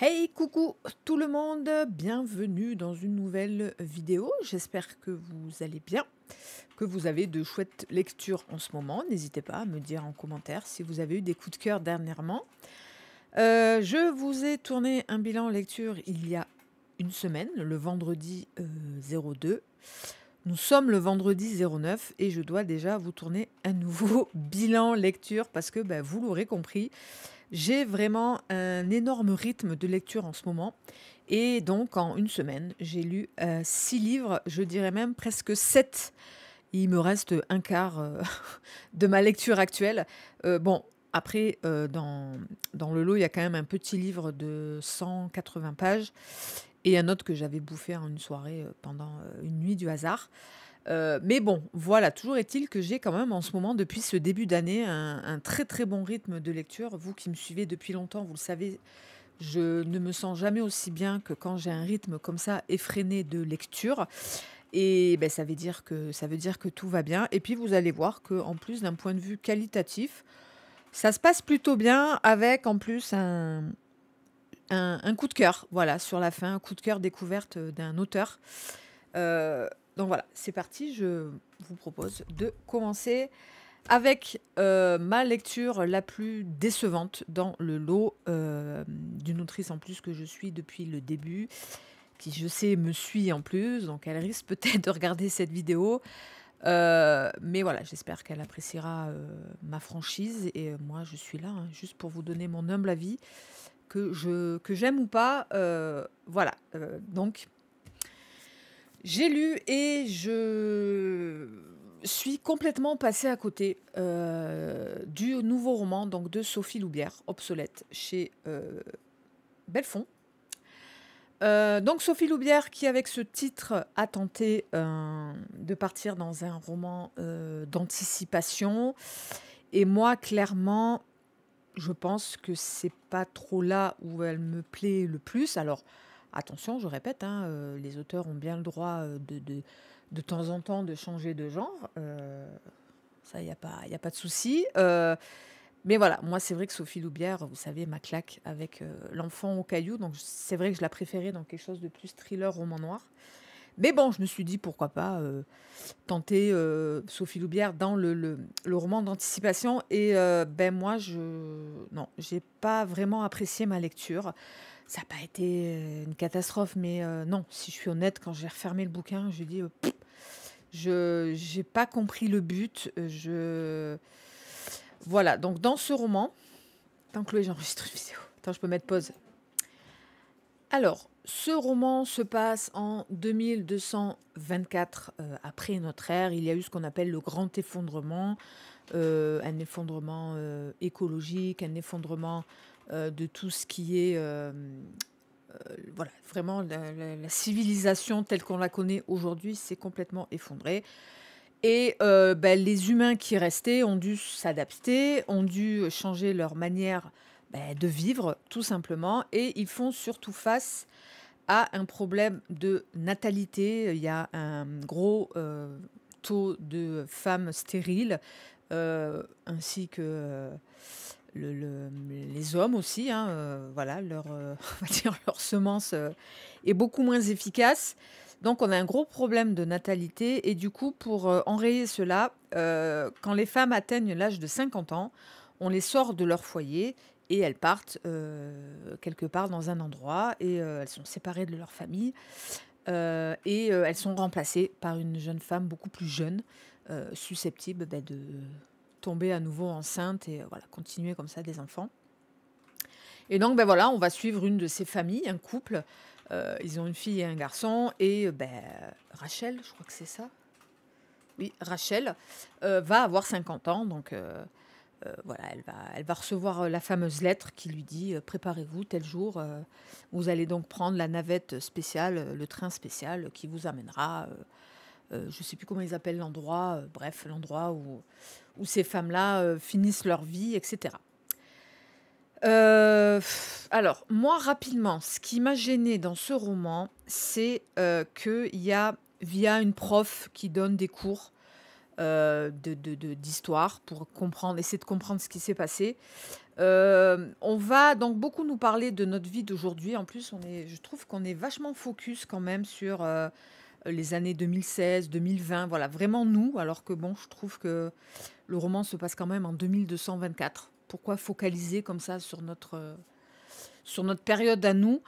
Hey, coucou tout le monde, bienvenue dans une nouvelle vidéo. J'espère que vous allez bien, que vous avez de chouettes lectures en ce moment. N'hésitez pas à me dire en commentaire si vous avez eu des coups de cœur dernièrement. Euh, je vous ai tourné un bilan lecture il y a une semaine, le vendredi 02. Euh, Nous sommes le vendredi 09 et je dois déjà vous tourner un nouveau bilan lecture parce que bah, vous l'aurez compris, j'ai vraiment un énorme rythme de lecture en ce moment. Et donc, en une semaine, j'ai lu euh, six livres, je dirais même presque sept. Il me reste un quart euh, de ma lecture actuelle. Euh, bon, après, dans, dans le lot, il y a quand même un petit livre de 180 pages et un autre que j'avais bouffé en une soirée pendant une nuit du hasard. Euh, mais bon, voilà, toujours est-il que j'ai quand même en ce moment, depuis ce début d'année, un, très très bon rythme de lecture. Vous qui me suivez depuis longtemps, vous le savez, je ne me sens jamais aussi bien que quand j'ai un rythme comme ça effréné de lecture. Et ben, ça, veut dire que, ça veut dire que tout va bien. Et puis vous allez voir qu'en plus d'un point de vue qualitatif, ça se passe plutôt bien avec en plus un, un, coup de cœur, voilà, sur la fin, un coup de cœur découverte euh, d'un auteur. Euh, donc voilà, c'est parti. Je vous propose de commencer avec euh, ma lecture la plus décevante dans le lot euh, d'une autrice en plus que je suis depuis le début, qui je sais me suit en plus, donc elle risque peut-être de regarder cette vidéo. Euh, mais voilà, j'espère qu'elle appréciera ma franchise et moi je suis là hein, juste pour vous donner mon humble avis que que j'aime ou pas. voilà, donc j'ai lu et je suis complètement passée à côté euh, du nouveau roman donc de Sophie Loubière, Obsolète, chez euh, Belfond. Euh, donc Sophie Loubière qui avec ce titre a tenté euh, de partir dans un roman d'anticipation et moi clairement je pense que c'est pas trop là où elle me plaît le plus alors Attention, je répète, hein, euh, les auteurs ont bien le droit euh, de, de, temps en temps de changer de genre. Euh, ça, il n'y a, pas, a pas de souci. mais voilà, moi, c'est vrai que Sophie Loubière, vous savez, ma claque avec L'enfant au caillou. Donc, c'est vrai que je la préférais dans quelque chose de plus thriller, roman noir. Mais bon, je me suis dit pourquoi pas tenter Sophie Loubière dans le, roman d'anticipation. Et ben moi, je non, j'ai pas vraiment apprécié ma lecture ça n'a pas été euh, une catastrophe, mais euh, non, si je suis honnête, quand j'ai refermé le bouquin, j'ai dit, euh, je n'ai pas compris le but. Je... Voilà, donc dans ce roman, tant que j'enregistre une vidéo, attends, je peux mettre pause. Alors, ce roman se passe en 2224 après notre ère. Il y a eu ce qu'on appelle le grand effondrement, un effondrement écologique, un effondrement euh, de tout ce qui est euh, euh, voilà, vraiment la, civilisation telle qu'on la connaît aujourd'hui s'est complètement effondrée. Et ben, les humains qui restaient ont dû s'adapter, ont dû changer leur manière ben, de vivre, tout simplement. Et ils font surtout face à un problème de natalité. Il y a un gros taux de femmes stériles, ainsi que les hommes aussi, hein, euh, voilà, leur, euh, leur semence euh, est beaucoup moins efficace. Donc on a un gros problème de natalité et du coup pour enrayer cela, quand les femmes atteignent l'âge de 50 ans, on les sort de leur foyer et elles partent quelque part dans un endroit et elles sont séparées de leur famille et elles sont remplacées par une jeune femme beaucoup plus jeune, susceptible bah, de tomber à nouveau enceinte et euh, voilà, continuer comme ça des enfants. Et donc, ben voilà, on va suivre une de ces familles, un couple. Euh, ils ont une fille et un garçon. Et euh, ben, Rachel, je crois que c'est ça. Oui, Rachel va avoir 50 ans. Donc, voilà, elle va, elle va recevoir la fameuse lettre qui lui dit Préparez-vous, tel jour, vous allez donc prendre la navette spéciale, le train spécial qui vous amènera. je ne sais plus comment ils appellent l'endroit, bref, l'endroit où où ces femmes-là euh, finissent leur vie, etc. Euh, alors, moi, rapidement, ce qui m'a gêné dans ce roman, c'est euh, qu'il y a, via une prof qui donne des cours d'histoire de, pour comprendre, essayer de comprendre ce qui s'est passé, on va donc beaucoup nous parler de notre vie d'aujourd'hui. En plus, on est, je trouve qu'on est vachement focus quand même sur les années 2016, 2020, voilà, vraiment nous, alors que bon, je trouve que le roman se passe quand même en 2224. Pourquoi focaliser comme ça sur notre, sur notre période à nous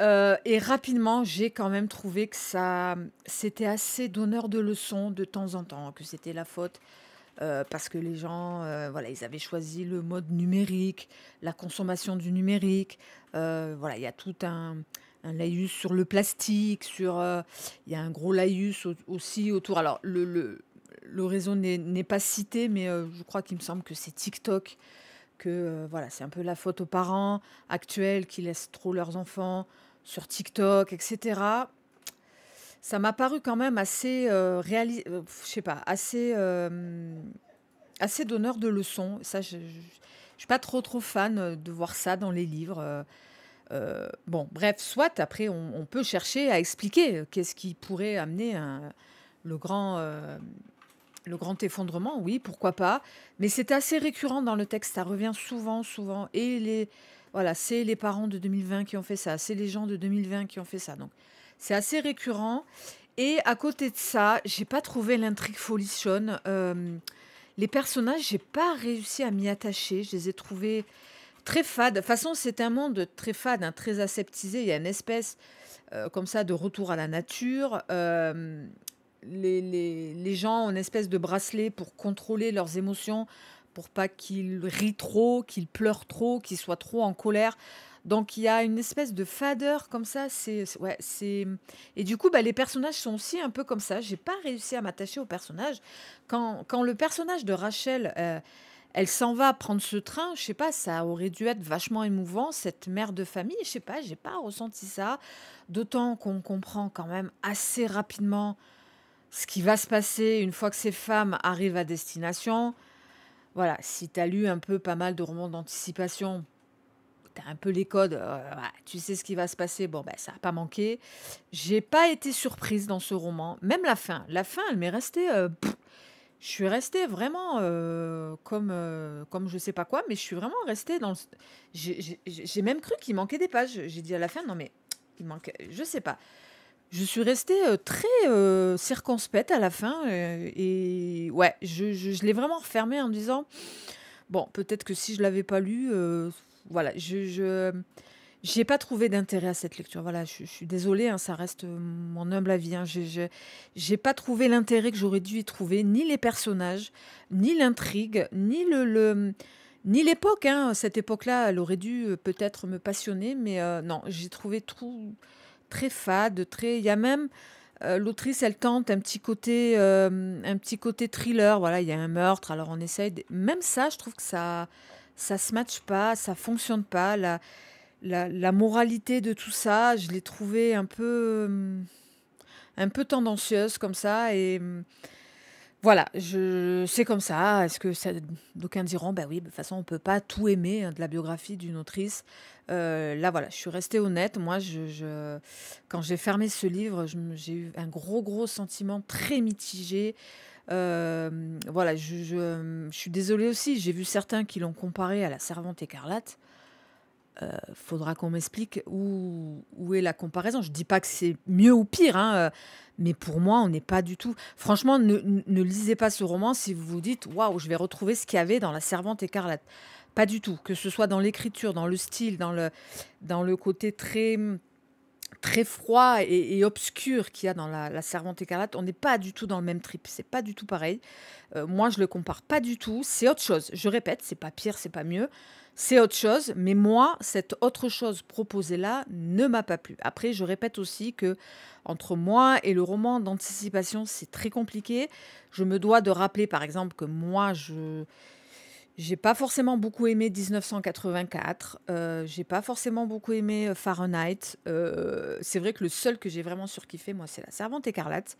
euh, Et rapidement, j'ai quand même trouvé que ça, c'était assez donneur de leçons de temps en temps, que c'était la faute. Euh, parce que les gens, euh, voilà, ils avaient choisi le mode numérique, la consommation du numérique. voilà, il y a tout un, un laïus sur le plastique, sur euh, il y a un gros laïus aussi autour. Alors le, le, le réseau n'est pas cité, mais euh, je crois qu'il me semble que c'est TikTok, que euh, voilà, c'est un peu la faute aux parents actuels qui laissent trop leurs enfants sur TikTok, etc. Ça m'a paru quand même assez réaliste, je sais pas, assez assez donneur de leçons. Ça, je, je, suis pas trop trop fan de voir ça dans les livres. Euh, bon, bref, soit après, on, peut chercher à expliquer euh, qu'est-ce qui pourrait amener le, grand, euh, le grand effondrement, oui, pourquoi pas. Mais c'est assez récurrent dans le texte, ça revient souvent, souvent. Et les, voilà, c'est les parents de 2020 qui ont fait ça, c'est les gens de 2020 qui ont fait ça. Donc, c'est assez récurrent. Et à côté de ça, j'ai pas trouvé l'intrigue folichonne. les personnages, j'ai pas réussi à m'y attacher. Je les ai trouvés très fade. De toute façon, c'est un monde très fade, hein, très aseptisé. Il y a une espèce euh, comme ça de retour à la nature. Euh, les, gens ont une espèce de bracelet pour contrôler leurs émotions, pour pas qu'ils rient trop, qu'ils pleurent trop, qu'ils soient trop en colère. Donc il y a une espèce de fadeur comme ça. C'est c'est et du coup bah, les personnages sont aussi un peu comme ça. J'ai pas réussi à m'attacher au personnage. Quand, le personnage de Rachel euh, elle s'en va prendre ce train, je sais pas, ça aurait dû être vachement émouvant, cette mère de famille, je sais pas, j'ai pas ressenti ça, d'autant qu'on comprend quand même assez rapidement ce qui va se passer une fois que ces femmes arrivent à destination. Voilà, si tu as lu un peu pas mal de romans d'anticipation, tu as un peu les codes, euh, tu sais ce qui va se passer, bon, ben, ça n'a pas manqué. J'ai pas été surprise dans ce roman, même la fin. La fin, elle m'est restée... Euh, je suis restée vraiment euh, comme, je euh, comme je sais pas quoi, mais je suis vraiment restée dans le... J'ai même cru qu'il manquait des pages. J'ai dit à la fin, non mais il manquait, je sais pas. Je suis restée euh, très circonspecte à la fin et ouais, je, je, l'ai vraiment refermé en me disant, bon, peut-être que si je l'avais pas lu, voilà, je... je j'ai pas trouvé d'intérêt à cette lecture. Voilà, je, suis désolée, hein, ça reste euh, mon humble avis. Hein. Je J'ai pas trouvé l'intérêt que j'aurais dû y trouver, ni les personnages, ni l'intrigue, ni le, ni l'époque. Hein. Cette époque-là, elle aurait dû euh, peut-être me passionner, mais euh, non, j'ai trouvé tout très fade, très. Il y a même l'autrice, elle tente un petit côté, un petit côté thriller. Voilà, il y a un meurtre, alors on essaye. Même ça, je trouve que ça, ça se matche pas, ça fonctionne pas. La la, moralité de tout ça, je l'ai trouvée un peu, euh, un peu tendancieuse comme ça. Et euh, voilà, je, c'est comme ça. Est-ce que d'aucuns diront, ben oui, de toute façon, on peut pas tout aimer hein, de la biographie d'une autrice. Euh, là, voilà, je suis restée honnête. Moi, je, quand j'ai fermé ce livre, j'ai eu un gros, gros sentiment très mitigé. voilà, je, suis désolée aussi. J'ai vu certains qui l'ont comparé à La Servante écarlate. Euh, faudra qu'on m'explique où, où, est la comparaison. Je ne dis pas que c'est mieux ou pire, hein, euh, mais pour moi, on n'est pas du tout. Franchement, ne, lisez pas ce roman si vous vous dites waouh, je vais retrouver ce qu'il y avait dans La Servante écarlate. Pas du tout. Que ce soit dans l'écriture, dans le style, dans le, dans le côté très très froid et, obscur qu'il y a dans la, Servante écarlate, on n'est pas du tout dans le même trip. C'est pas du tout pareil. Euh, moi, je le compare pas du tout. C'est autre chose. Je répète, c'est pas pire, c'est pas mieux c'est autre chose, mais moi, cette autre chose proposée-là ne m'a pas plu. Après, je répète aussi que entre moi et le roman d'anticipation, c'est très compliqué. Je me dois de rappeler, par exemple, que moi, je n'ai pas forcément beaucoup aimé 1984, j'ai pas forcément beaucoup aimé euh, euh, Fahrenheit. Euh, c'est vrai que le seul que j'ai vraiment surkiffé, moi, c'est La Servante écarlate.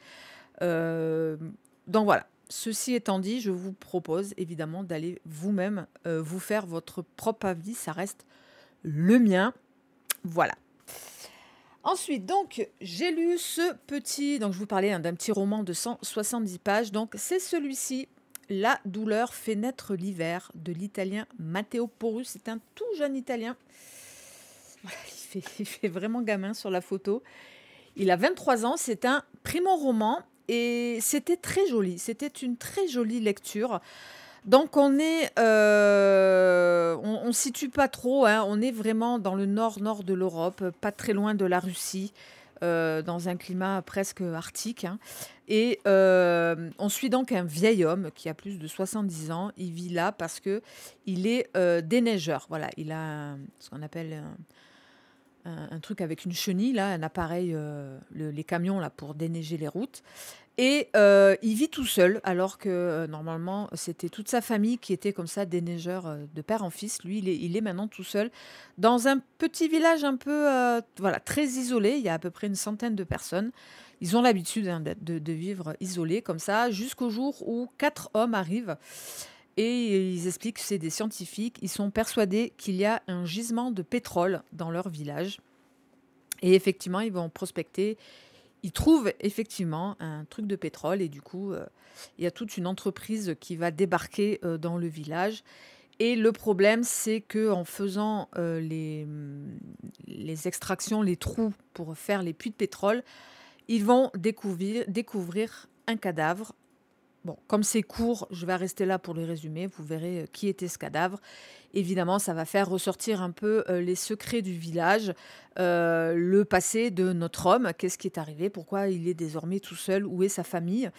donc voilà, Ceci étant dit, je vous propose évidemment d'aller vous-même euh, vous faire votre propre avis. Ça reste le mien. Voilà. Ensuite, donc, j'ai lu ce petit, donc je vous parlais hein, d'un petit roman de 170 pages, donc c'est celui-ci, La douleur fait naître l'hiver, de l'italien Matteo Porus, c'est un tout jeune italien, il, fait, il fait vraiment gamin sur la photo, il a 23 ans, c'est un primo-roman, et c'était très joli, c'était une très jolie lecture. Donc on est, euh, on, situe pas trop, hein. on est vraiment dans le nord-nord de l'Europe, pas très loin de la Russie, euh, dans un climat presque arctique. Hein. Et euh, on suit donc un vieil homme qui a plus de 70 ans. Il vit là parce que il est déneigeur. Voilà, il a ce qu'on appelle un, un, truc avec une chenille là, un appareil, les camions là pour déneiger les routes. Et euh, il vit tout seul, alors que euh, normalement, c'était toute sa famille qui était comme ça, des neigeurs euh, de père en fils. Lui, il est, maintenant tout seul dans un petit village un peu, voilà, très isolé. Il y a à peu près une centaine de personnes. Ils ont l'habitude hein, de, de, vivre isolés comme ça, jusqu'au jour où quatre hommes arrivent. Et ils expliquent que c'est des scientifiques. Ils sont persuadés qu'il y a un gisement de pétrole dans leur village. Et effectivement, ils vont prospecter il trouve effectivement un truc de pétrole et du coup, euh, il y a toute une entreprise qui va débarquer euh, dans le village. Et le problème, c'est que en faisant euh, les, mm, les, extractions, les trous pour faire les puits de pétrole, ils vont découvrir, découvrir un cadavre Bon, comme c'est court, je vais rester là pour le résumer. Vous verrez euh, qui était ce cadavre. Évidemment, ça va faire ressortir un peu euh, les secrets du village, euh, le passé de notre homme, qu'est-ce qui est arrivé, pourquoi il est désormais tout seul, où est sa famille.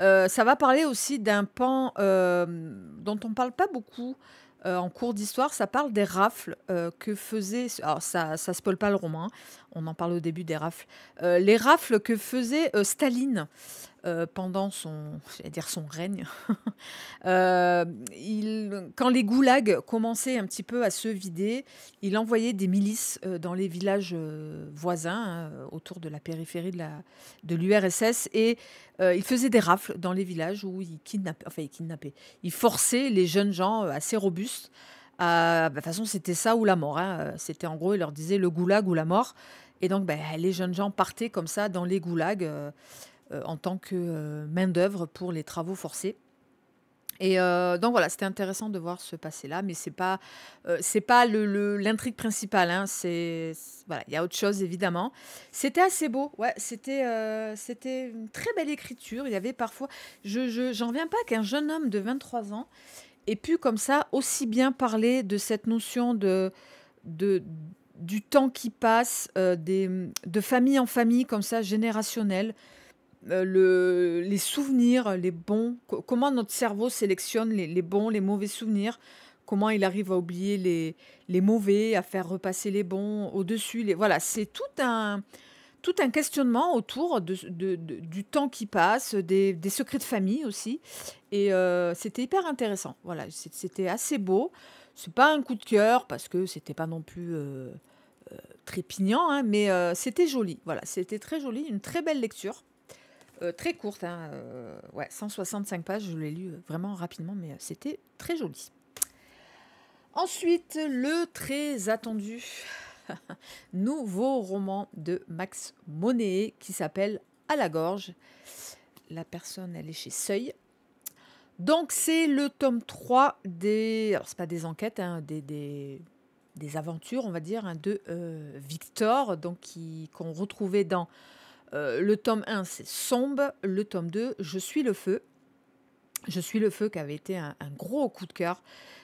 ça va parler aussi d'un pan dont on ne parle pas beaucoup. en cours d'histoire, ça parle des rafles que faisait. Alors, ça ne spoil pas le roman. Hein, on en parle au début des rafles. Euh, les rafles que faisait euh, Staline euh, pendant son, dire son règne. quand les goulags commençaient un petit peu à se vider, il envoyait des milices dans les villages voisins, hein, autour de la périphérie de l'URSS, et il faisait des rafles dans les villages où il kidnappait, enfin il kidnappait, il forçait les jeunes gens assez robustes euh, bah, de toute façon, c'était ça ou la mort. Hein. Euh, c'était en gros, il leur disait le goulag ou la mort. Et donc, bah, les jeunes gens partaient comme ça dans les goulags euh, en tant que main-d'œuvre pour les travaux forcés. Et donc voilà, c'était intéressant de voir ce passer là mais c'est pas c'est pas l'intrigue le, principale. Hein. c'est voilà, il y a autre chose évidemment. C'était assez beau, ouais, c'était c'était une très belle écriture. Il y avait parfois, je j'en viens pas qu'un jeune homme de 23 ans et puis comme ça aussi bien parler de cette notion de, du temps qui passe, euh, de famille en famille comme ça, générationnel euh, le, les souvenirs, les bons, comment notre cerveau sélectionne les, les, bons, les mauvais souvenirs, comment il arrive à oublier les, les mauvais, à faire repasser les bons au-dessus. Les, voilà, c'est tout un tout un questionnement autour du temps qui passe, des, secrets de famille aussi. Et euh, c'était hyper intéressant. Voilà, c'était assez beau. C'est pas un coup de cœur parce que c'était pas non plus euh, euh, trépignant, hein, mais euh, c'était joli. Voilà, c'était très joli, une très belle lecture. Euh, très courte, hein, ouais, 165 pages, je l'ai lu vraiment rapidement, mais c'était très joli. Ensuite, le très attendu nouveau roman de Max Monet qui s'appelle À la gorge. La personne, elle est chez Seuil. Donc c'est le tome 3 des... Alors c'est pas des enquêtes, hein, des, aventures, on va dire, hein, de euh, Victor, donc qu'on retrouvait dans... Euh, le tome 1, c'est Sombre. Le tome 2, Je suis le feu. Je suis le feu qui avait été un, un gros coup de cœur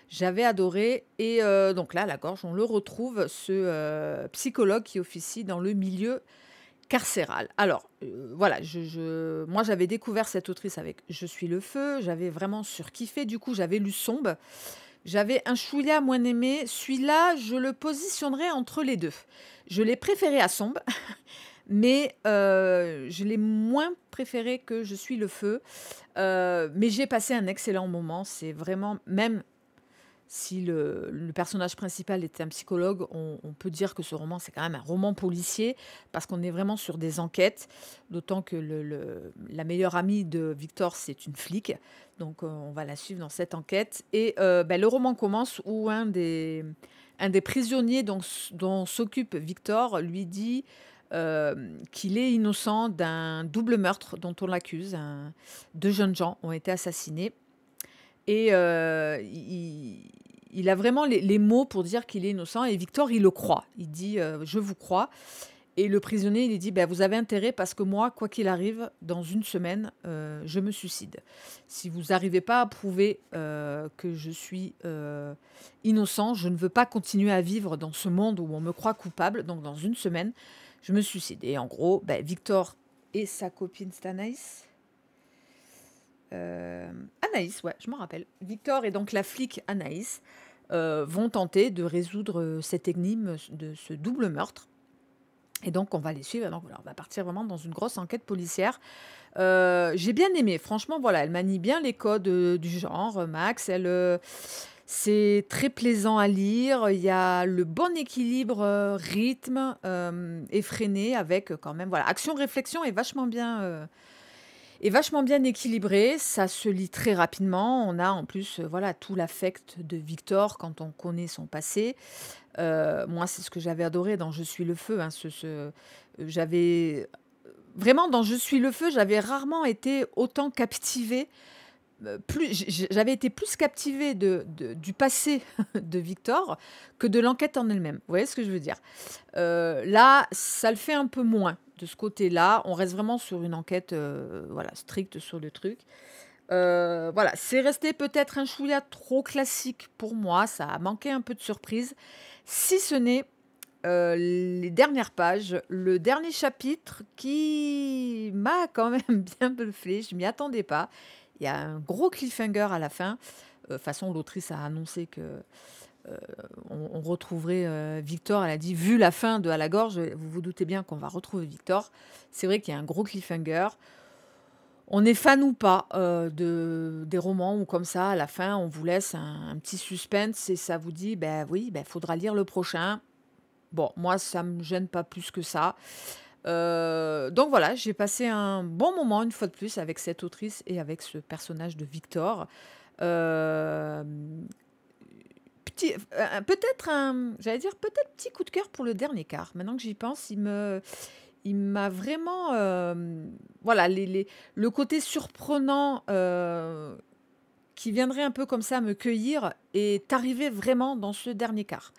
j'avais adoré. Et euh, donc là, la gorge, on le retrouve, ce euh, psychologue qui officie dans le milieu carcéral. Alors, euh, voilà, je, moi j'avais découvert cette autrice avec Je suis le feu, j'avais vraiment surkiffé, du coup j'avais lu Sombre, j'avais un chouïa moins aimé, celui-là je le positionnerais entre les deux. Je l'ai préféré à "Sombe", mais je l'ai moins préféré que Je suis le feu, mais j'ai passé un excellent moment, c'est vraiment, même si le, personnage principal était un psychologue, on, peut dire que ce roman, c'est quand même un roman policier, parce qu'on est vraiment sur des enquêtes, d'autant que la meilleure amie de Victor, c'est une flic, donc euh, on va la suivre dans cette enquête. Et euh, ben, le roman commence où un des, prisonniers dont, s'occupe Victor lui dit... Euh, qu'il est innocent d'un double meurtre dont on l'accuse. Deux jeunes gens ont été assassinés et euh, il, a vraiment les, mots pour dire qu'il est innocent. Et Victor, il le croit. Il dit euh, Je vous crois. Et le prisonnier, il dit, ben, vous avez intérêt parce que moi, quoi qu'il arrive, dans une semaine, euh, je me suicide. Si vous n'arrivez pas à prouver que je suis innocent, je ne veux pas continuer à vivre dans ce monde où on me croit coupable. Donc dans une semaine, je me suicide. Et en gros, bah, Victor et sa copine Stanais euh, Anaïs, ouais, je m'en rappelle. Victor et donc la flic Anaïs euh, vont tenter de résoudre cette énigme de ce double meurtre. Et donc, on va les suivre. Donc on va partir vraiment dans une grosse enquête policière. Euh, j'ai bien aimé. Franchement, voilà, elle manie bien les codes du genre, Max. C'est très plaisant à lire. Il y a le bon équilibre rythme effréné avec quand même voilà action réflexion est vachement bien est vachement bien équilibré, ça se lit très rapidement. On a en plus euh, voilà tout l'affect de Victor quand on connaît son passé. Euh, moi, c'est ce que j'avais adoré dans Je suis le feu. Hein, euh, j'avais vraiment dans Je suis le feu, j'avais rarement été autant captivée. Plus, j'avais été plus captivée de, du passé de Victor que de l'enquête en elle-même. Vous voyez ce que je veux dire Là, ça le fait un peu moins de ce côté-là. On reste vraiment sur une enquête euh, voilà, stricte sur le truc. Euh, voilà, c'est resté peut-être un chouïa trop classique pour moi, ça a manqué un peu de surprise, si ce n'est euh, les dernières pages, le dernier chapitre qui m'a quand même bien bluffé, je m'y attendais pas. Il y a un gros cliffhanger à la fin. De façon, l'autrice a annoncé que euh, on, retrouverait euh, Victor, elle a dit, vu la fin de À la gorge, vous vous doutez bien qu'on va retrouver Victor. C'est vrai qu'il y a un gros cliffhanger. On est fan ou pas euh, de, des romans où comme ça, à la fin, on vous laisse un, petit suspense et ça vous dit, ben oui, il ben faudra lire le prochain. Bon, moi, ça ne me gêne pas plus que ça. donc voilà, j'ai passé un bon moment, une fois de plus, avec cette autrice et avec ce personnage de Victor. Euh, euh, peut-être un, j'allais dire peut-être petit coup de cœur pour le dernier quart. Maintenant que j'y pense, il me, il m'a vraiment, euh, voilà, les, le côté surprenant euh, qui viendrait un peu comme ça me cueillir est arrivé vraiment dans ce dernier quart.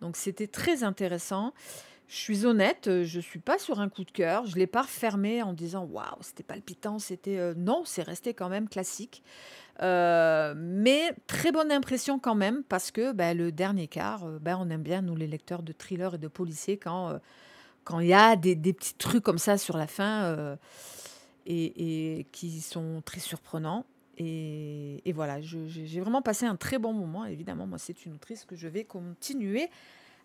Donc c'était très intéressant. Je suis honnête, je suis pas sur un coup de cœur. Je l'ai pas fermé en disant waouh, c'était palpitant, c'était non, c'est resté quand même classique. Euh, mais très bonne impression quand même, parce que ben, le dernier quart, euh, ben, on aime bien, nous, les lecteurs de thrillers et de policiers, quand euh, il y a des, petits trucs comme ça sur la fin et, qui sont très surprenants. Et, voilà, j'ai vraiment passé un très bon moment. Évidemment, moi, c'est une autrice que je vais continuer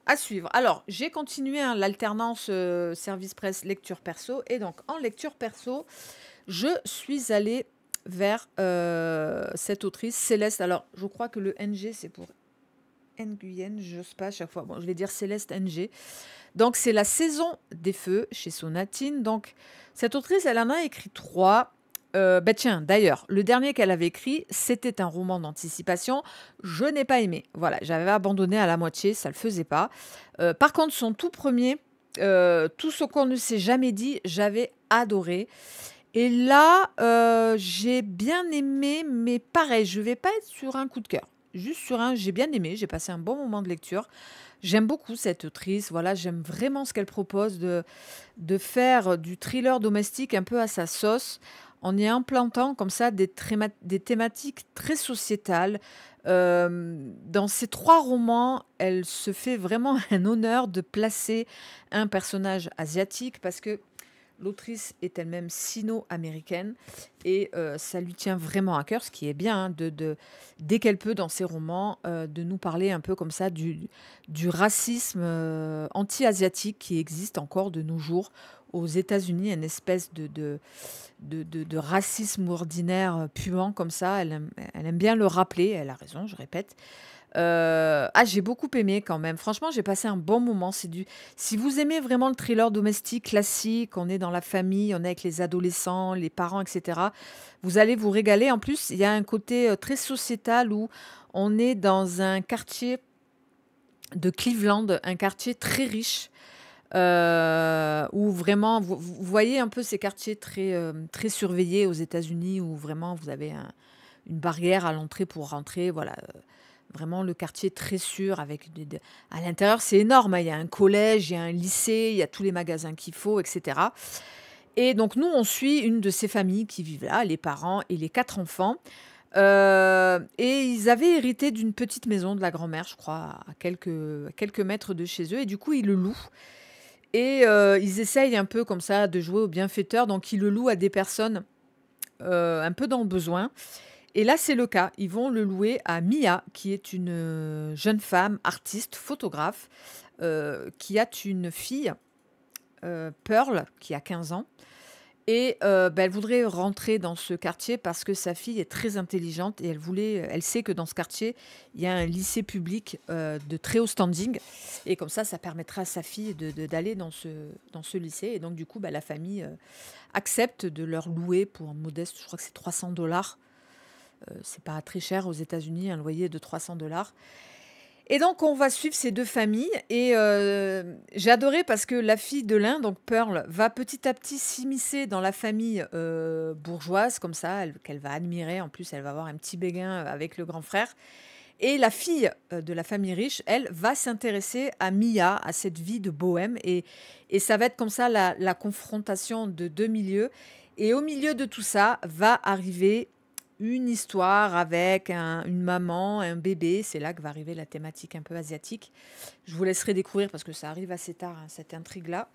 à suivre. Alors, j'ai continué hein, l'alternance service presse lecture perso. Et donc, en lecture perso, je suis allée vers euh, cette autrice Céleste. Alors, je crois que le NG, c'est pour Nguyen, je sais pas à chaque fois. Bon, je vais dire Céleste NG. Donc, c'est la saison des feux chez Sonatine. Donc, cette autrice, elle en a écrit trois. bah tiens, d'ailleurs, le dernier qu'elle avait écrit, c'était un roman d'anticipation. Je n'ai pas aimé. Voilà, j'avais abandonné à la moitié, ça ne le faisait pas. Euh, par contre, son tout premier, tout ce qu'on ne s'est jamais dit, j'avais adoré. Et là, euh, j'ai bien aimé, mais pareil, je ne vais pas être sur un coup de cœur. Juste sur un, j'ai bien aimé, j'ai passé un bon moment de lecture. J'aime beaucoup cette autrice, voilà, j'aime vraiment ce qu'elle propose de, faire du thriller domestique un peu à sa sauce, en y implantant comme ça des, thématiques très sociétales. Euh, dans ces trois romans, elle se fait vraiment un honneur de placer un personnage asiatique parce que L'autrice est elle-même sino-américaine et euh, ça lui tient vraiment à cœur, ce qui est bien, hein, de, dès qu'elle peut dans ses romans, euh, de nous parler un peu comme ça du, racisme euh, anti-asiatique qui existe encore de nos jours aux États-Unis, une espèce de, racisme ordinaire puant comme ça. elle aime bien le rappeler, elle a raison, je répète. Euh, ah, j'ai beaucoup aimé quand même. Franchement, j'ai passé un bon moment. C'est du. Si vous aimez vraiment le thriller domestique classique, on est dans la famille, on est avec les adolescents, les parents, etc. Vous allez vous régaler. En plus, il y a un côté euh, très sociétal où on est dans un quartier de Cleveland, un quartier très riche. Euh, où vraiment, vous, voyez un peu ces quartiers très, très surveillés aux États-Unis, où vraiment vous avez une barrière à l'entrée pour rentrer. Voilà vraiment le quartier très sûr. Avec À l'intérieur, c'est énorme. Hein. Il y a un collège, il y a un lycée, il y a tous les magasins qu'il faut, etc. Et donc, nous, on suit une de ces familles qui vivent là, les parents et les quatre enfants. Euh, et ils avaient hérité d'une petite maison de la grand-mère, je crois, à quelques, quelques mètres de chez eux. Et du coup, ils le louent. Et euh, ils essayent un peu comme ça de jouer au bienfaiteur. Donc, ils le louent à des personnes euh, un peu dans le besoin. Et là, c'est le cas. Ils vont le louer à Mia, qui est une euh, jeune femme, artiste, photographe, euh, qui a une fille, euh, Pearl, qui a 15 ans. Et bah, elle voudrait rentrer dans ce quartier parce que sa fille est très intelligente et elle voulait, elle sait que dans ce quartier, il y a un lycée public de très haut standing. Et comme ça, ça permettra à sa fille d'aller de, dans, ce, dans ce lycée. Et donc, du coup, bah, la famille accepte de leur louer pour un modeste, je crois que c'est 300 dollars, euh, c'est pas très cher aux États-Unis, un loyer de 300 dollars. Et donc, on va suivre ces deux familles. Et euh, j'ai adoré parce que la fille de l'un, donc Pearl, va petit à petit s'immiscer dans la famille euh, bourgeoise, comme ça, qu'elle va admirer. En plus, elle va avoir un petit béguin avec le grand frère. Et la fille de la famille riche, elle, va s'intéresser à Mia, à cette vie de bohème. Et, et ça va être comme ça la confrontation de deux milieux. Et au milieu de tout ça va arriver une histoire avec une maman, un bébé. C'est là que va arriver la thématique un peu asiatique. Je vous laisserai découvrir parce que ça arrive assez tard, hein, cette intrigue-là.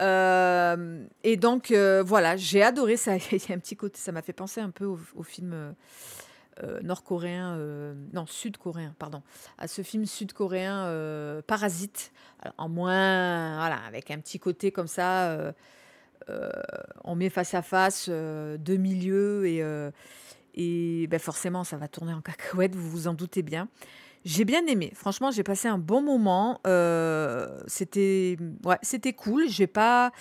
Euh, et donc, euh, voilà, j'ai adoré ça. Il y a un petit côté, ça m'a fait penser un peu au, film euh, nord-coréen, non, sud-coréen, pardon, à ce film sud-coréen Parasite. en moins, voilà, avec un petit côté comme ça. on met face à face deux milieux et et ben forcément, ça va tourner en cacahuète, vous vous en doutez bien. J'ai bien aimé. Franchement, j'ai passé un bon moment. Euh, c'était ouais, c'était cool. J'ai pas.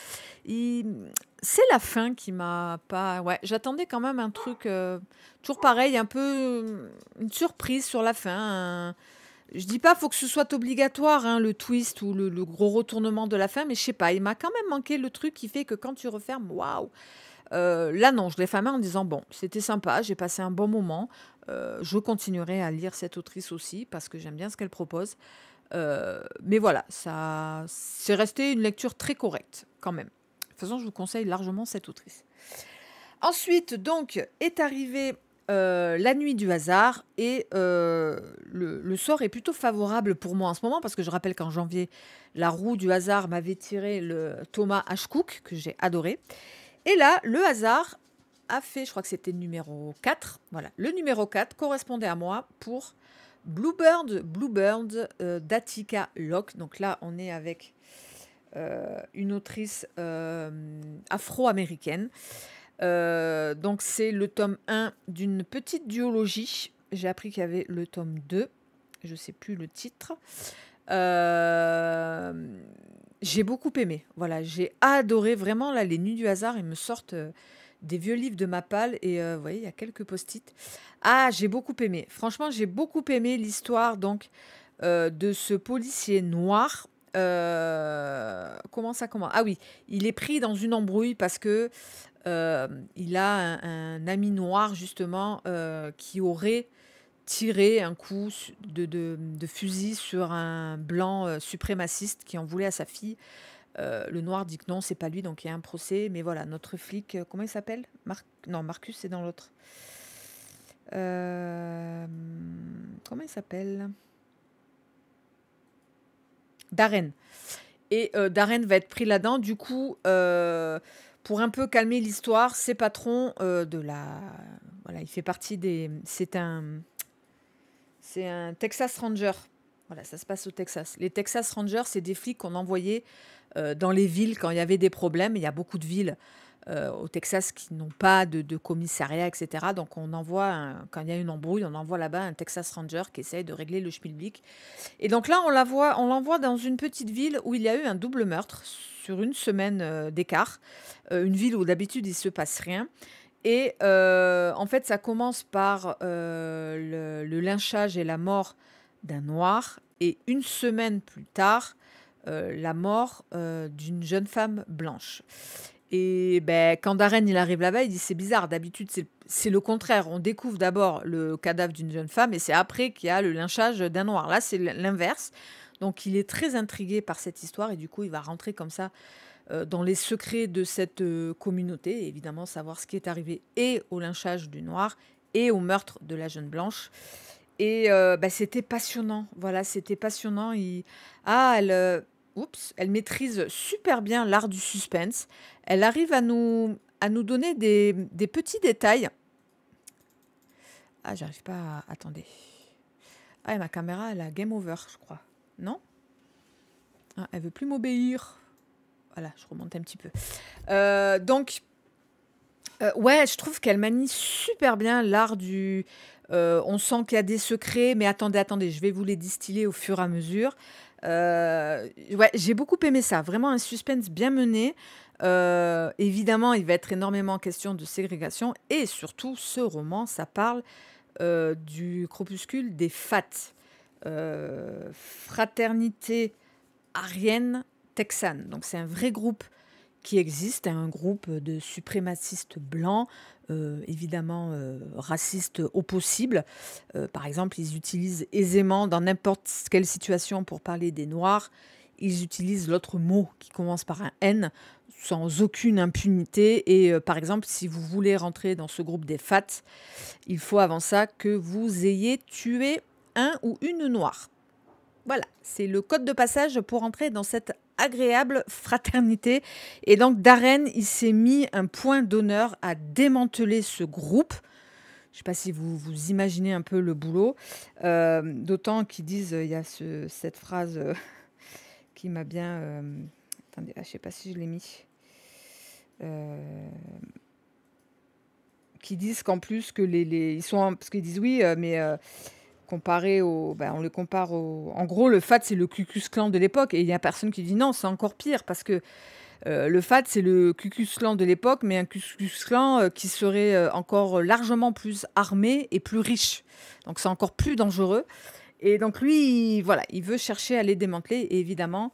C'est la fin qui m'a pas. Ouais, j'attendais quand même un truc euh, toujours pareil, un peu une surprise sur la fin. Je dis pas faut que ce soit obligatoire hein, le twist ou le, gros retournement de la fin, mais je sais pas. Il m'a quand même manqué le truc qui fait que quand tu refermes, waouh. Euh, là, non, je l'ai fermé en disant bon, c'était sympa, j'ai passé un bon moment. Euh, je continuerai à lire cette autrice aussi parce que j'aime bien ce qu'elle propose. Euh, mais voilà, ça, c'est resté une lecture très correcte quand même. De toute façon, je vous conseille largement cette autrice. Ensuite, donc, est arrivée la nuit du hasard et le, sort est plutôt favorable pour moi en ce moment parce que je rappelle qu'en janvier, la roue du hasard m'avait tiré le Thomas H. Cook que j'ai adoré et là, le hasard a fait, je crois que c'était le numéro 4. Voilà, le numéro 4 correspondait à moi pour Bluebird, Bluebird euh, d'Attica Locke. Donc là, on est avec euh, une autrice euh, afro-américaine. Euh, donc c'est le tome 1 d'une petite duologie. J'ai appris qu'il y avait le tome 2. Je ne sais plus le titre. J'ai beaucoup aimé. Voilà, j'ai adoré vraiment là les nuits du hasard. Ils me sortent euh, des vieux livres de ma palle et euh, vous voyez, il y a quelques post-it. Ah, j'ai beaucoup aimé. Franchement, j'ai beaucoup aimé l'histoire donc euh, de ce policier noir. comment ça comment Ah oui, il est pris dans une embrouille parce que il a un, ami noir justement qui aurait tirer un coup de, fusil sur un blanc euh, suprémaciste qui en voulait à sa fille. Euh, le noir dit que non, c'est pas lui, donc il y a un procès. Mais voilà, notre flic, euh, comment il s'appelle Mar Non, Marcus, c'est dans l'autre. comment il s'appelle Darren. Et Darren va être pris là-dedans. Du coup, pour un peu calmer l'histoire, ses patrons de la. Voilà, il fait partie des. C'est un c'est un Texas Ranger. Voilà, ça se passe au Texas. Les Texas Rangers, c'est des flics qu'on envoyait euh, dans les villes quand il y avait des problèmes. Il y a beaucoup de villes euh, au Texas qui n'ont pas de, commissariat, etc. Donc on envoie, quand il y a une embrouille, on envoie là-bas un Texas Ranger qui essaye de régler le schmilblick. Et donc là, on l'envoie dans une petite ville où il y a eu un double meurtre sur une semaine euh, d'écart. une ville où d'habitude il ne se passe rien. Et euh, en fait, ça commence par euh, le, lynchage et la mort d'un noir, et une semaine plus tard, euh, la mort d'une jeune femme blanche. Et ben, quand Darren il arrive là-bas, il dit c'est bizarre, d'habitude c'est le contraire. On découvre d'abord le cadavre d'une jeune femme et c'est après qu'il y a le lynchage d'un noir. Là, c'est l'inverse. Donc il est très intrigué par cette histoire et du coup, il va rentrer comme ça euh, dans les secrets de cette euh, communauté, évidemment savoir ce qui est arrivé et au lynchage du noir et au meurtre de la jeune blanche. Et euh, bah, c'était passionnant, voilà, c'était passionnant. Ah, elle, Oups, elle maîtrise super bien l'art du suspense. Elle arrive à nous, à nous donner des, des petits détails. Ah, j'arrive pas à... Attendez. Ah, ma caméra, elle a game over, je crois. Non ah, Elle veut plus m'obéir. Voilà, je remonte un petit peu. Euh, donc, euh, ouais, je trouve qu'elle manie super bien l'art du. Euh, on sent qu'il y a des secrets, mais attendez, attendez, je vais vous les distiller au fur et à mesure. ouais, j'ai beaucoup aimé ça. Vraiment un suspense bien mené. évidemment, il va être énormément question de ségrégation. Et surtout, ce roman, ça parle du crépuscule des fats, fraternité arienne Texan. Donc c'est un vrai groupe qui existe, un groupe de suprémacistes blancs, euh, évidemment euh, racistes au possible. Euh, par exemple, ils utilisent aisément dans n'importe quelle situation pour parler des Noirs, ils utilisent l'autre mot qui commence par un N sans aucune impunité. Et par exemple, si vous voulez rentrer dans ce groupe des FAT, il faut avant ça que vous ayez tué un ou une Noire. Voilà, c'est le code de passage pour entrer dans cette agréable fraternité. Et donc Darren, il s'est mis un point d'honneur à démanteler ce groupe. Je sais pas si vous vous imaginez un peu le boulot. Euh, d'autant qu'ils disent, euh, il y a cette phrase euh, qui m'a bien... attendez, je sais pas si je l'ai mis. qui disent qu'en plus que les, les, Ils sont... Parce qu'ils disent oui, mais ben, on le compare au. En gros, le FAT, c'est le Cucus Clan de l'époque. Et il n'y a personne qui dit non, c'est encore pire parce que. Euh, le FAT, c'est le Cucus Clan de l'époque, mais un Cucus Clan euh, qui serait euh, encore largement plus armé et plus riche. Donc c'est encore plus dangereux. Et donc lui, voilà, il veut chercher à les démanteler. Et évidemment,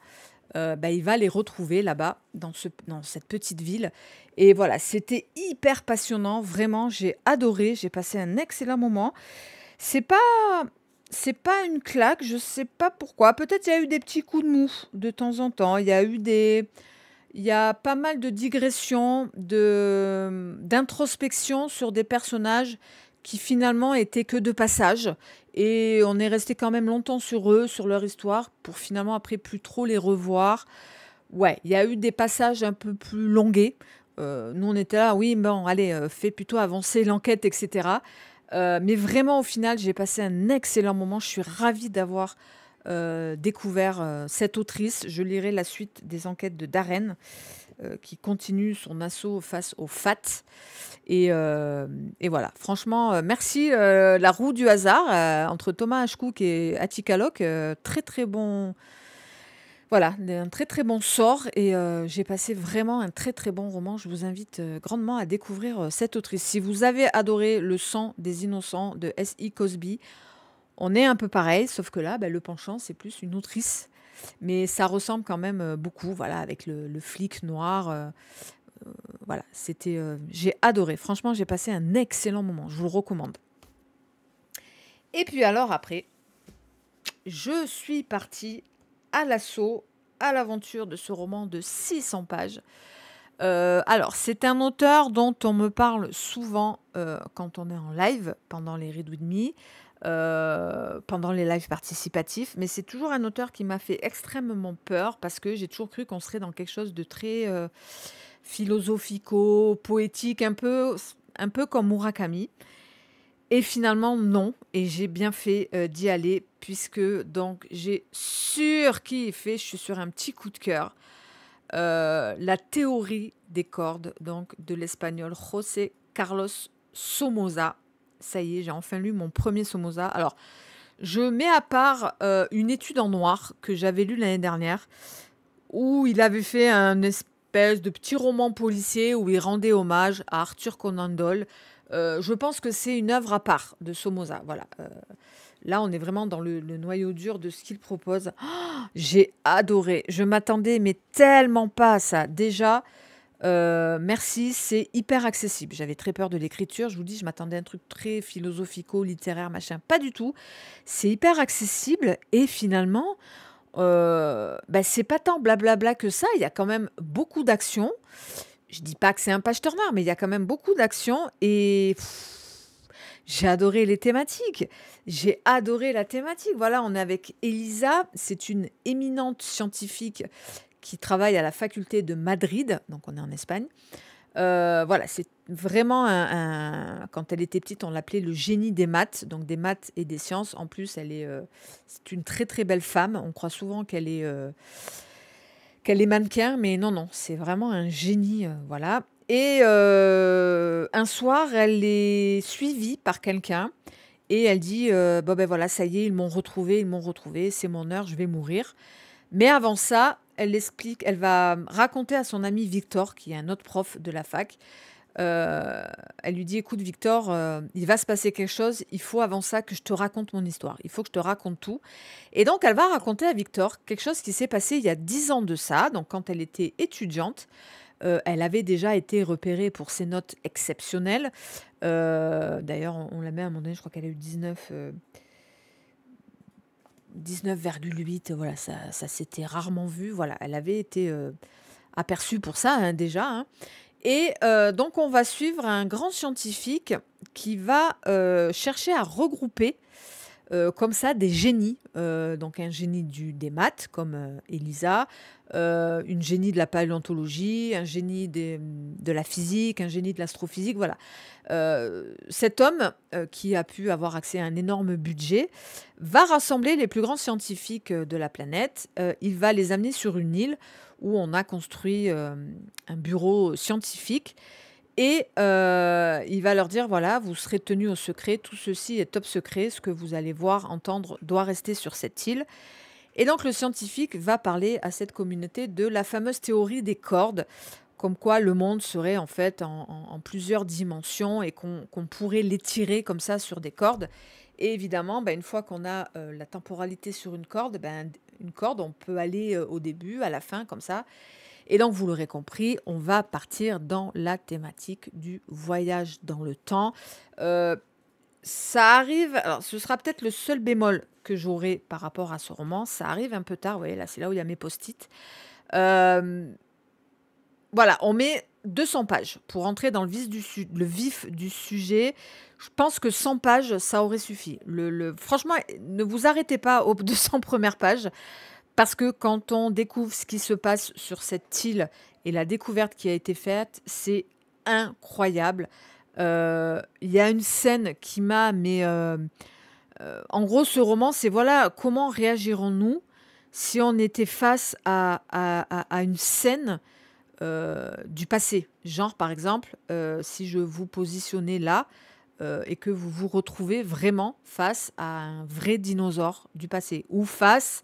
ben, il va les retrouver là-bas, dans, ce, dans cette petite ville. Et voilà, c'était hyper passionnant. Vraiment, j'ai adoré. J'ai passé un excellent moment. C'est pas pas une claque, je sais pas pourquoi. Peut-être il y a eu des petits coups de mou de temps en temps. Il y a eu des, il y a pas mal de digressions, de d'introspection sur des personnages qui finalement étaient que de passage et on est resté quand même longtemps sur eux, sur leur histoire pour finalement après plus trop les revoir. Ouais, il y a eu des passages un peu plus longués. Euh, nous on était là, oui bon allez, euh, fais plutôt avancer l'enquête, etc. Euh, mais vraiment, au final, j'ai passé un excellent moment. Je suis ravie d'avoir euh, découvert euh, cette autrice. Je lirai la suite des enquêtes de Darren, qui continue son assaut face aux FAT. Et, voilà, franchement, merci. la roue du hasard entre Thomas cook et Atikalok. très, très bon. Voilà, un très très bon sort et euh, j'ai passé vraiment un très très bon roman. Je vous invite euh, grandement à découvrir euh, cette autrice. Si vous avez adoré Le sang des innocents de S.I. Cosby, on est un peu pareil, sauf que là, ben, le penchant, c'est plus une autrice. Mais ça ressemble quand même beaucoup, voilà, avec le, flic noir. voilà, c'était, j'ai adoré. Franchement, j'ai passé un excellent moment. Je vous le recommande. Et puis alors après, je suis partie à l'assaut, à l'aventure de ce roman de 600 pages. Euh, alors, c'est un auteur dont on me parle souvent euh, quand on est en live, pendant les Read Me, euh, pendant les lives participatifs, mais c'est toujours un auteur qui m'a fait extrêmement peur parce que j'ai toujours cru qu'on serait dans quelque chose de très philosophico-poétique, un peu, un peu comme Murakami. Et finalement, non. Et j'ai bien fait euh, d'y aller puisque donc j'ai fait, Je suis sur un petit coup de cœur. Euh, la théorie des cordes donc de l'espagnol José Carlos Somoza. Ça y est, j'ai enfin lu mon premier Somoza. Alors, je mets à part euh, une étude en noir que j'avais lue l'année dernière où il avait fait un espèce de petit roman policier où il rendait hommage à Arthur Conan Doyle euh, je pense que c'est une œuvre à part de Somoza. Voilà. Euh, là, on est vraiment dans le, noyau dur de ce qu'il propose. Oh, j'ai adoré. Je m'attendais, mais tellement pas à ça. Déjà, euh, merci, c'est hyper accessible. J'avais très peur de l'écriture. Je vous dis, je m'attendais à un truc très philosophico-littéraire, machin. Pas du tout. C'est hyper accessible et finalement. Bah, c'est pas tant blablabla que ça, il y a quand même beaucoup d'actions je dis pas que c'est un page turner, mais il y a quand même beaucoup d'action. et j'ai adoré les thématiques. J'ai adoré la thématique. Voilà, on est avec Elisa, c'est une éminente scientifique qui travaille à la faculté de Madrid, donc on est en Espagne. Euh, voilà, c'est vraiment un, Quand elle était petite, on l'appelait le génie des maths, donc des maths et des sciences. En plus, elle est, euh, c'est une très très belle femme. On croit souvent qu'elle est euh, qu'elle est mannequin, mais non, non, c'est vraiment un génie, euh, voilà. Et euh, un soir, elle est suivie par quelqu'un et elle dit euh, Bon, ben voilà, ça y est, ils m'ont retrouvé, ils m'ont retrouvé, c'est mon heure, je vais mourir. Mais avant ça, elle explique, elle va raconter à son ami Victor, qui est un autre prof de la fac, euh, elle lui dit Écoute, Victor, euh, il va se passer quelque chose. Il faut avant ça que je te raconte mon histoire. Il faut que je te raconte tout. Et donc, elle va raconter à Victor quelque chose qui s'est passé il y a dix ans de ça. Donc, quand elle était étudiante, euh, elle avait déjà été repérée pour ses notes exceptionnelles. D'ailleurs, on, la met à un moment donné, je crois qu'elle a eu 19. 19,8, voilà, ça, ça s'était rarement vu. Voilà, elle avait été aperçue pour ça hein, déjà. Hein. Et euh, donc, on va suivre un grand scientifique qui va euh, chercher à regrouper euh, comme ça des génies. donc, un génie des maths, comme Elisa, une génie de la paléontologie, un génie de la physique, un génie de l'astrophysique. Voilà. cet homme, qui a pu avoir accès à un énorme budget, va rassembler les plus grands scientifiques de la planète. il va les amener sur une île où on a construit euh, un bureau scientifique. Et euh, il va leur dire, voilà, vous serez tenus au secret, tout ceci est top secret, ce que vous allez voir, entendre, doit rester sur cette île. Et donc le scientifique va parler à cette communauté de la fameuse théorie des cordes, comme quoi le monde serait en fait en, plusieurs dimensions et qu'on pourrait l'étirer comme ça sur des cordes. Et évidemment, ben, une fois qu'on a euh, la temporalité sur une corde, ben, une corde, on peut aller euh, au début, à la fin, comme ça. Et donc, vous l'aurez compris, on va partir dans la thématique du voyage dans le temps. Euh, ça arrive, alors ce sera peut-être le seul bémol que j'aurai par rapport à ce roman, ça arrive un peu tard, vous voyez, là c'est là où il y a mes post-it voilà, on met 200 pages pour entrer dans le vif du, le vif du sujet. Je pense que 100 pages, ça aurait suffi. Le, Franchement, ne vous arrêtez pas aux 200 premières pages, parce que quand on découvre ce qui se passe sur cette île et la découverte qui a été faite, c'est incroyable. Euh, il y a une scène qui m'a... Mais euh, euh, en gros, ce roman, c'est voilà, comment réagirons-nous si on était face à une scène euh, du passé. Genre, par exemple, euh, si je vous positionnais là euh, et que vous vous retrouvez vraiment face à un vrai dinosaure du passé ou face,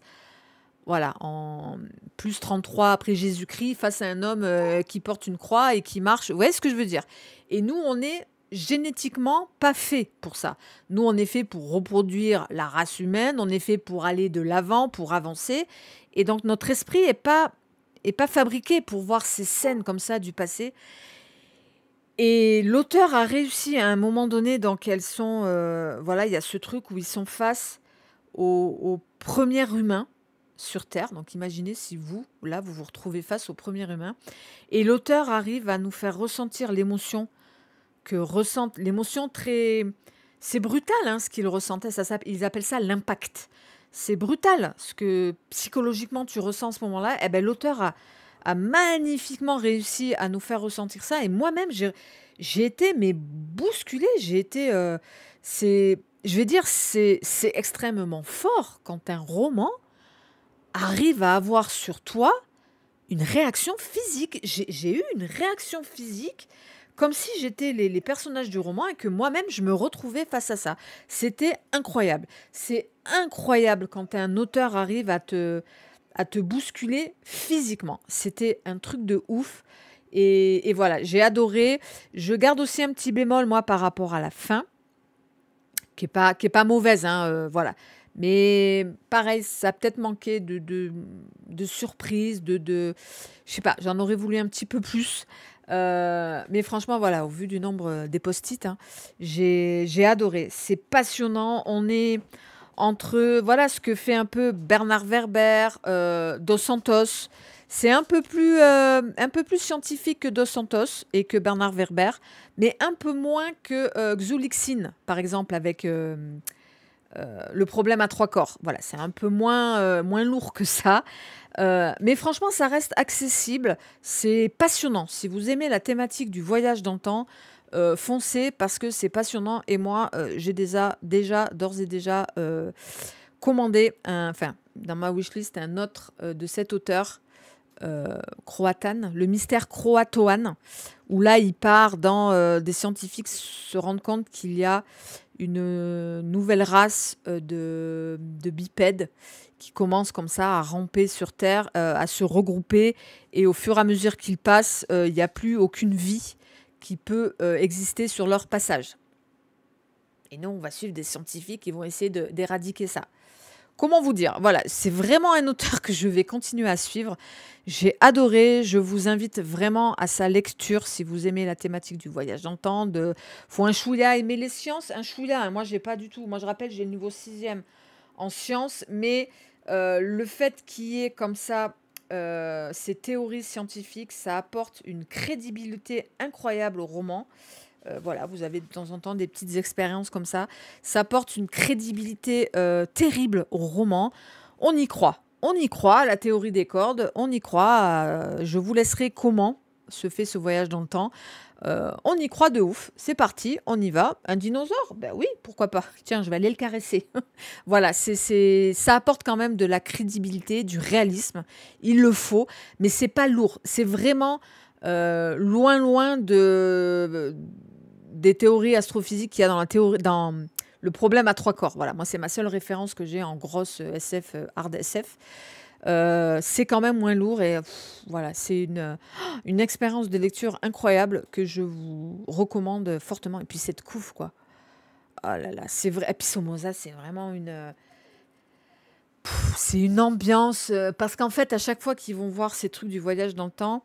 voilà, en plus 33 après Jésus-Christ, face à un homme qui porte une croix et qui marche. Vous voyez ce que je veux dire Et nous, on est génétiquement pas fait pour ça. Nous, on est fait pour reproduire la race humaine, on est fait pour aller de l'avant, pour avancer. Et donc, notre esprit n'est pas et pas fabriqué pour voir ces scènes comme ça du passé. Et l'auteur a réussi à un moment donné dans qu'elles sont, euh, voilà, il y a ce truc où ils sont face au, premier humain sur Terre. Donc imaginez si vous, là, vous vous retrouvez face au premier humain. Et l'auteur arrive à nous faire ressentir l'émotion que ressentent l'émotion très, c'est brutal hein, ce qu'ils ressentaient. ils appellent ça l'impact c'est brutal ce que psychologiquement tu ressens en ce moment-là. Eh ben, l'auteur a, magnifiquement réussi à nous faire ressentir ça. Et moi-même, j'ai été mais bousculée. J'ai été. Euh, je vais dire, c'est, c'est extrêmement fort quand un roman arrive à avoir sur toi une réaction physique. J'ai, eu une réaction physique comme si j'étais les, personnages du roman et que moi-même je me retrouvais face à ça. C'était incroyable. C'est incroyable quand un auteur arrive à te, à te bousculer physiquement. C'était un truc de ouf. Et, voilà, j'ai adoré. Je garde aussi un petit bémol, moi, par rapport à la fin, qui n'est pas, qui est pas mauvaise. Hein, euh, voilà. Mais pareil, ça a peut-être manqué de, de, surprise, de, de... Je sais pas, j'en aurais voulu un petit peu plus. Euh, mais franchement, voilà, au vu du nombre euh, des post-it, hein, j'ai adoré. C'est passionnant. On est entre voilà ce que fait un peu Bernard Werber, euh, Dos Santos. C'est un peu plus un peu plus scientifique que Dos Santos et que Bernard Werber, mais un peu moins que Xulixin, par exemple, avec euh, le problème à trois corps. Voilà, c'est un peu moins, euh, moins lourd que ça. Euh, mais franchement, ça reste accessible. C'est passionnant. Si vous aimez la thématique du voyage dans le temps, foncez parce que c'est passionnant. Et moi, j'ai déjà, déjà d'ores et déjà commandé, enfin, dans ma wishlist, un autre de cet auteur. Croatane, le mystère croatoan, où là il part dans des scientifiques se rendent compte qu'il y a une euh, nouvelle race euh, de, bipèdes qui commence comme ça à ramper sur Terre, euh, à se regrouper, et au fur et à mesure qu'ils passent, il n'y a plus aucune vie qui peut exister sur leur passage. Et nous, on va suivre des scientifiques qui vont essayer d'éradiquer ça comment vous dire Voilà, c'est vraiment un auteur que je vais continuer à suivre. J'ai adoré, je vous invite vraiment à sa lecture si vous aimez la thématique du voyage d'entente, il de faut un chouïa aimer les sciences, un chouïa, hein. moi moi j'ai pas du tout. Moi je rappelle, j'ai le niveau 6 en sciences, mais euh, le fait qu'il y ait comme ça euh, ces théories scientifiques, ça apporte une crédibilité incroyable au roman. Euh, voilà, vous avez de temps en temps des petites expériences comme ça. Ça apporte une crédibilité euh, terrible au roman. On y croit. On y croit, la théorie des cordes, on y croit. Euh, je vous laisserai comment se fait ce voyage dans le temps. on y croit de ouf. C'est parti, on y va. Un dinosaure Ben oui, pourquoi pas. Tiens, je vais aller le caresser. voilà, c'est ça apporte quand même de la crédibilité, du réalisme. Il le faut, mais c'est pas lourd. C'est vraiment loin, loin de des théories astrophysiques qu'il y a dans la théorie dans le problème à trois corps. Voilà, moi c'est ma seule référence que j'ai en grosse euh, SF euh, hard SF. Euh, c'est quand même moins lourd et voilà, c'est une, une expérience de lecture incroyable que je vous recommande fortement. Et puis cette couffe quoi. Oh là là, c'est vrai. Et c'est vraiment une. C'est une ambiance. Parce qu'en fait, à chaque fois qu'ils vont voir ces trucs du voyage dans le temps,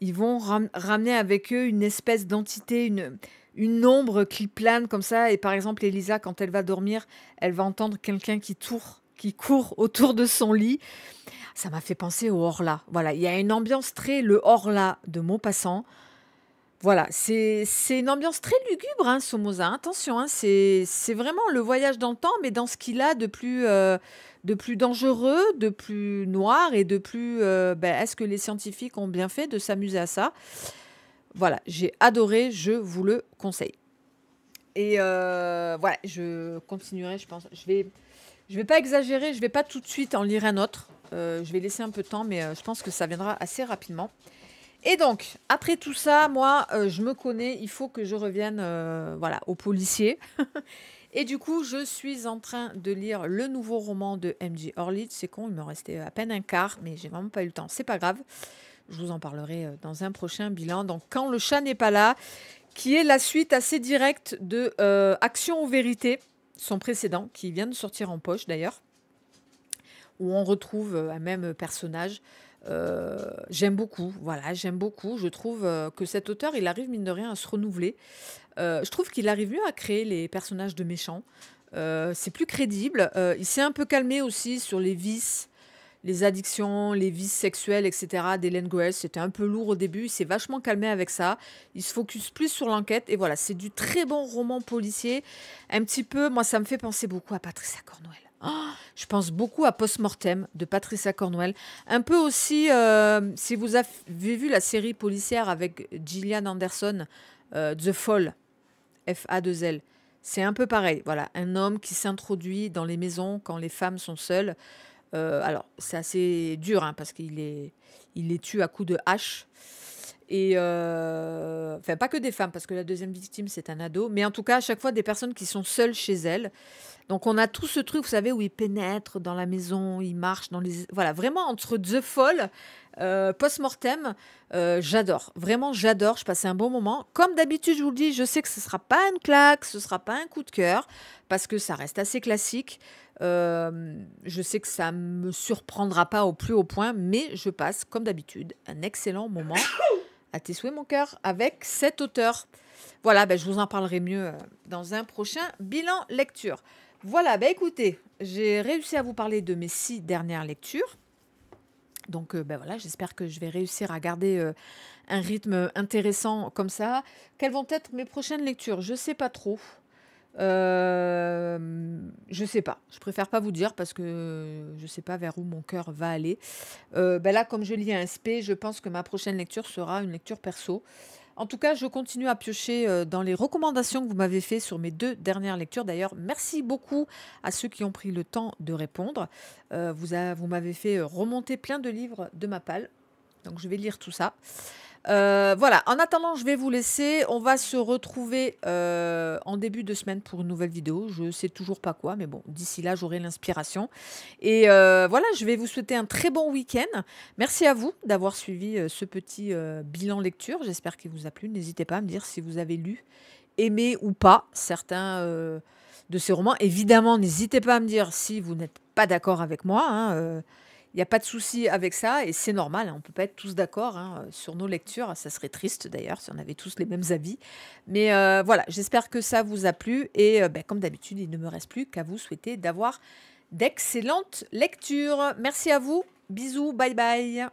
ils vont ramener avec eux une espèce d'entité, une, une ombre qui plane comme ça. Et par exemple, Elisa, quand elle va dormir, elle va entendre quelqu'un qui tourne qui court autour de son lit. Ça m'a fait penser au Horla. Voilà, il y a une ambiance très le Horla de Maupassant. Voilà, c'est une ambiance très lugubre, hein, Somoza. Attention, hein, c'est vraiment le voyage dans le temps, mais dans ce qu'il a de plus, euh, de plus dangereux, de plus noir et de plus. Euh, ben, est-ce que les scientifiques ont bien fait de s'amuser à ça voilà, j'ai adoré, je vous le conseille. Et euh, voilà, je continuerai, je pense. Je vais, je vais pas exagérer, je vais pas tout de suite en lire un autre. Euh, je vais laisser un peu de temps, mais euh, je pense que ça viendra assez rapidement. Et donc, après tout ça, moi, je me connais, il faut que je revienne voilà, aux policiers. Et du coup, je suis en train de lire le nouveau roman de MG Orlitz. C'est con, il me restait à peine un quart, mais j'ai vraiment pas eu le temps. C'est pas grave. Je vous en parlerai euh, dans un prochain bilan. Donc, quand le chat n'est pas là, qui est la suite assez directe de euh, Action ou Vérité, son précédent, qui vient de sortir en poche d'ailleurs, où on retrouve euh, un même personnage. j'aime beaucoup, voilà, j'aime beaucoup. Je trouve que cet auteur, il arrive mine de rien à se renouveler. je trouve qu'il arrive mieux à créer les personnages de méchants. c'est plus crédible. il s'est un peu calmé aussi sur les vices les addictions, les vices sexuels, etc. d'Hélène Grace. C'était un peu lourd au début, il s'est vachement calmé avec ça. Il se focus plus sur l'enquête. Et voilà, c'est du très bon roman policier. Un petit peu, moi, ça me fait penser beaucoup à Patricia Cornwell. Oh, je pense beaucoup à Postmortem de Patricia Cornwell. Un peu aussi, euh, si vous avez vu la série policière avec Gillian Anderson, euh, The Fall, F-A-2-L. C'est un peu pareil. Voilà, un homme qui s'introduit dans les maisons quand les femmes sont seules. Euh, alors, c'est assez dur hein, parce qu'il les, il tue à coups de hache. Et euh, enfin, pas que des femmes, parce que la deuxième victime, c'est un ado. Mais en tout cas, à chaque fois, des personnes qui sont seules chez elles. Donc on a tout ce truc, vous savez, où il pénètre dans la maison, il marche dans les... Voilà, vraiment entre The Fall, euh, post-mortem, euh, j'adore. Vraiment, j'adore. Je passais un bon moment. Comme d'habitude, je vous le dis, je sais que ce sera pas une claque, ce ne sera pas un coup de cœur, parce que ça reste assez classique. Euh, je sais que ça me surprendra pas au plus haut point, mais je passe, comme d'habitude, un excellent moment à tes souhaits, mon cœur, avec cet auteur. Voilà, ben, je vous en parlerai mieux dans un prochain bilan lecture. Voilà, bah écoutez, j'ai réussi à vous parler de mes six dernières lectures. Donc ben voilà, j'espère que je vais réussir à garder euh, un rythme intéressant comme ça. Quelles vont être mes prochaines lectures Je ne sais pas trop. je euh, je sais pas. Je préfère pas vous dire parce que je ne sais pas vers où mon cœur va aller. Bah, là, comme je lis un SP, je pense que ma prochaine lecture sera une lecture perso. En tout cas, je continue à piocher euh, dans les recommandations que vous m'avez faites sur mes deux dernières lectures. D'ailleurs, merci beaucoup à ceux qui ont pris le temps de répondre. Euh, vous, m'avez fait euh, remonter plein de livres de ma palle. Donc, je vais lire tout ça. Euh, voilà, en attendant, je vais vous laisser. On va se retrouver euh, en début de semaine pour une nouvelle vidéo. Je sais toujours pas quoi, mais bon, d'ici là, j'aurai l'inspiration. Et euh, voilà, je vais vous souhaiter un très bon week-end. Merci à vous d'avoir suivi ce petit bilan lecture. J'espère qu'il vous a plu. N'hésitez pas à me dire si vous avez lu, aimé ou pas certains de ces romans. Évidemment, n'hésitez pas à me dire si vous n'êtes pas d'accord avec moi. Hein, il n'y a pas de souci avec ça et c'est normal. Hein, on ne peut pas être tous d'accord hein, euh, sur nos lectures. Ça serait triste d'ailleurs si on avait tous les mêmes avis. Mais euh, voilà, j'espère que ça vous a plu. Et euh, bah, comme d'habitude, il ne me reste plus qu'à vous souhaiter d'avoir d'excellentes lectures. Merci à vous. Bisous. Bye bye.